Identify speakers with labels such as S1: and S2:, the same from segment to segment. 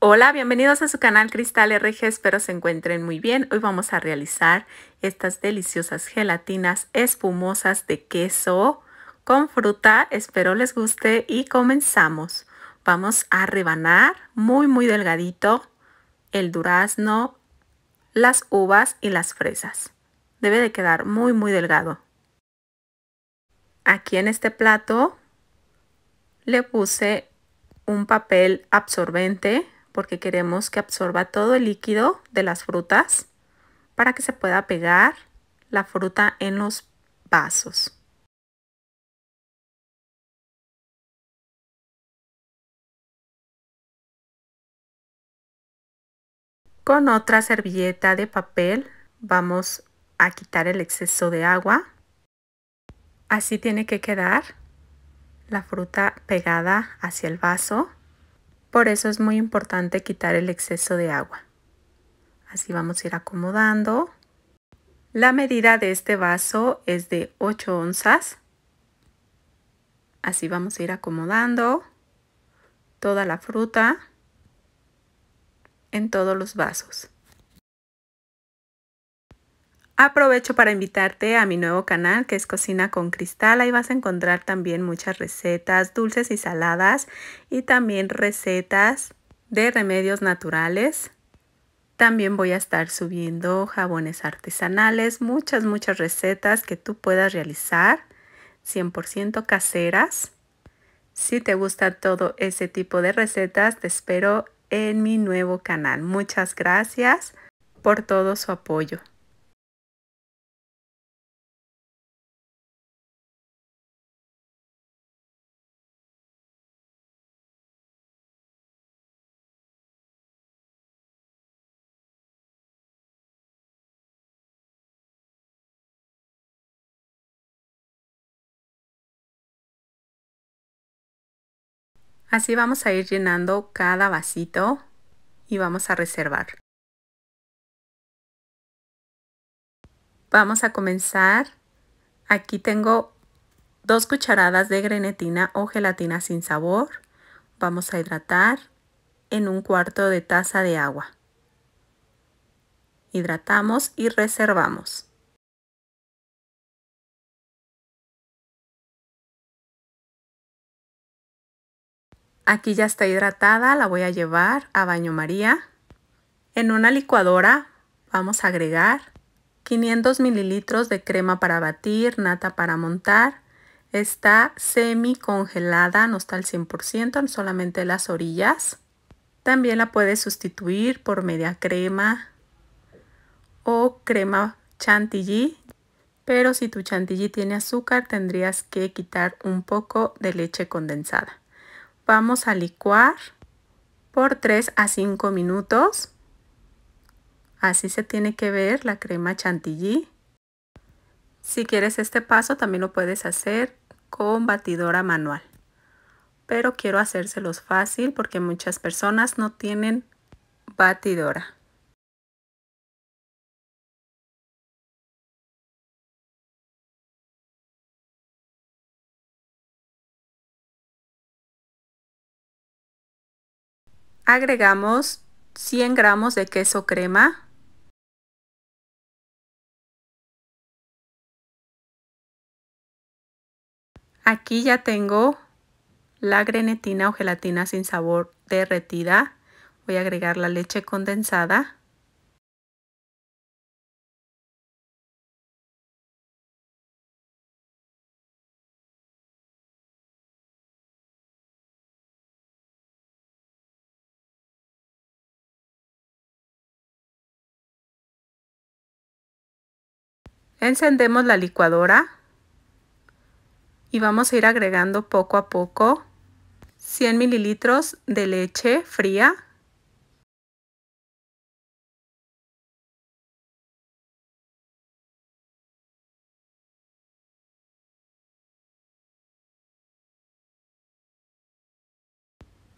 S1: Hola, bienvenidos a su canal Cristal RG, espero se encuentren muy bien. Hoy vamos a realizar estas deliciosas gelatinas espumosas de queso con fruta. Espero les guste y comenzamos. Vamos a rebanar muy muy delgadito el durazno, las uvas y las fresas. Debe de quedar muy muy delgado. Aquí en este plato le puse un papel absorbente porque queremos que absorba todo el líquido de las frutas para que se pueda
S2: pegar la fruta en los vasos. Con otra servilleta de papel vamos
S1: a quitar el exceso de agua. Así tiene que quedar la fruta pegada hacia el vaso. Por eso es muy importante quitar el exceso de agua. Así vamos a ir acomodando. La medida de este vaso es de 8 onzas. Así vamos a ir acomodando toda la fruta en todos los vasos. Aprovecho para invitarte a mi nuevo canal que es Cocina con Cristal. Ahí vas a encontrar también muchas recetas dulces y saladas y también recetas de remedios naturales. También voy a estar subiendo jabones artesanales, muchas, muchas recetas que tú puedas realizar, 100% caseras. Si te gusta todo ese tipo de recetas, te espero
S2: en mi nuevo canal. Muchas gracias por todo su apoyo. Así vamos a ir llenando cada vasito y vamos a reservar.
S1: Vamos a comenzar. Aquí tengo dos cucharadas de grenetina o gelatina sin sabor. Vamos a hidratar en un
S2: cuarto de taza de agua. Hidratamos y reservamos. Aquí ya está hidratada, la voy a llevar
S1: a baño maría. En una licuadora vamos a agregar 500 mililitros de crema para batir, nata para montar. Está semi congelada, no está al 100%, solamente las orillas. También la puedes sustituir por media crema o crema chantilly. Pero si tu chantilly tiene azúcar, tendrías que quitar un poco de leche condensada vamos a licuar por 3 a 5 minutos. Así se tiene que ver la crema chantilly. Si quieres este paso también lo puedes hacer con batidora manual. Pero quiero hacérselos fácil porque muchas personas no
S2: tienen batidora. Agregamos 100 gramos de queso crema. Aquí
S1: ya tengo la grenetina o gelatina sin sabor derretida.
S2: Voy a agregar la leche condensada. Encendemos la licuadora y vamos a ir agregando poco a poco 100 mililitros de leche fría.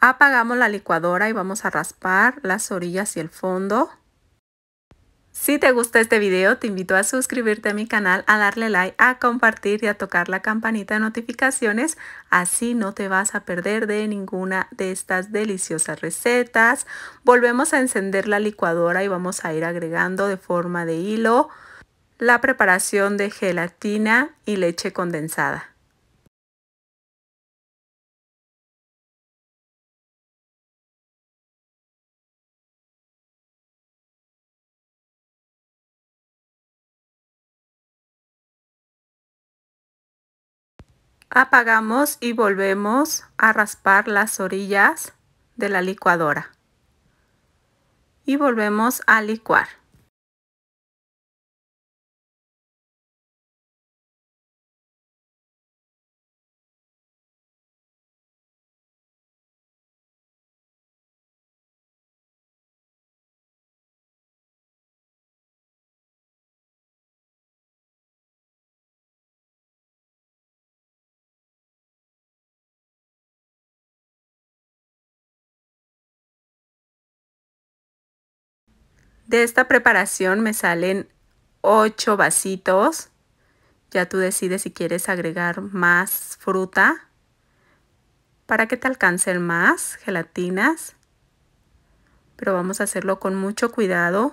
S2: Apagamos la licuadora y vamos a
S1: raspar las orillas y el fondo. Si te gusta este video, te invito a suscribirte a mi canal, a darle like, a compartir y a tocar la campanita de notificaciones. Así no te vas a perder de ninguna de estas deliciosas recetas. Volvemos a encender la licuadora y vamos a ir agregando de forma de hilo
S2: la preparación de gelatina y leche condensada. Apagamos y volvemos a raspar las orillas de la licuadora. Y volvemos a licuar. De esta preparación me salen
S1: 8 vasitos. Ya tú decides si quieres agregar más fruta para que te alcancen más gelatinas. Pero vamos a hacerlo con mucho cuidado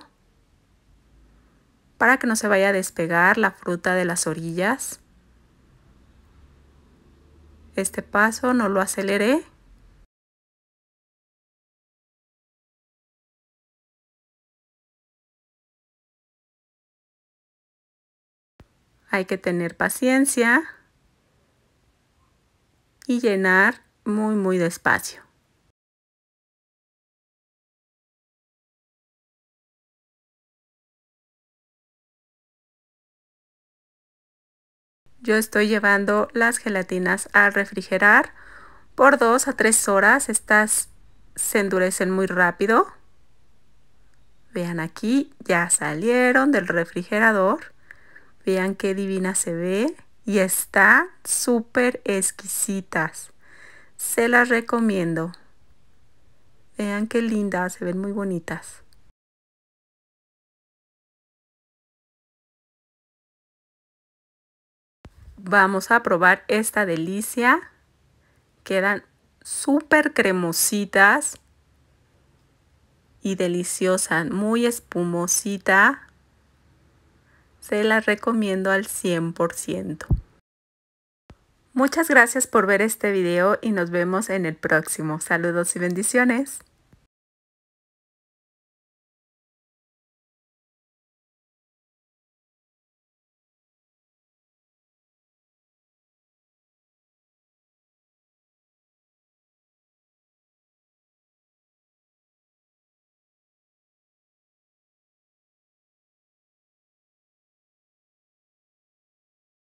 S1: para que no se vaya a despegar la fruta de las orillas.
S2: Este paso no lo aceleré Hay que tener paciencia y llenar muy, muy despacio. Yo estoy llevando las gelatinas a
S1: refrigerar por dos a tres horas. Estas se endurecen muy rápido. Vean aquí, ya salieron del refrigerador. Vean qué divina se ve y está súper
S2: exquisitas. Se las recomiendo. Vean qué lindas, se ven muy bonitas. Vamos a probar esta delicia.
S1: Quedan súper cremositas y deliciosas, muy espumosita. Se las recomiendo al 100%. Muchas gracias
S2: por ver este video y nos vemos en el próximo. Saludos y bendiciones.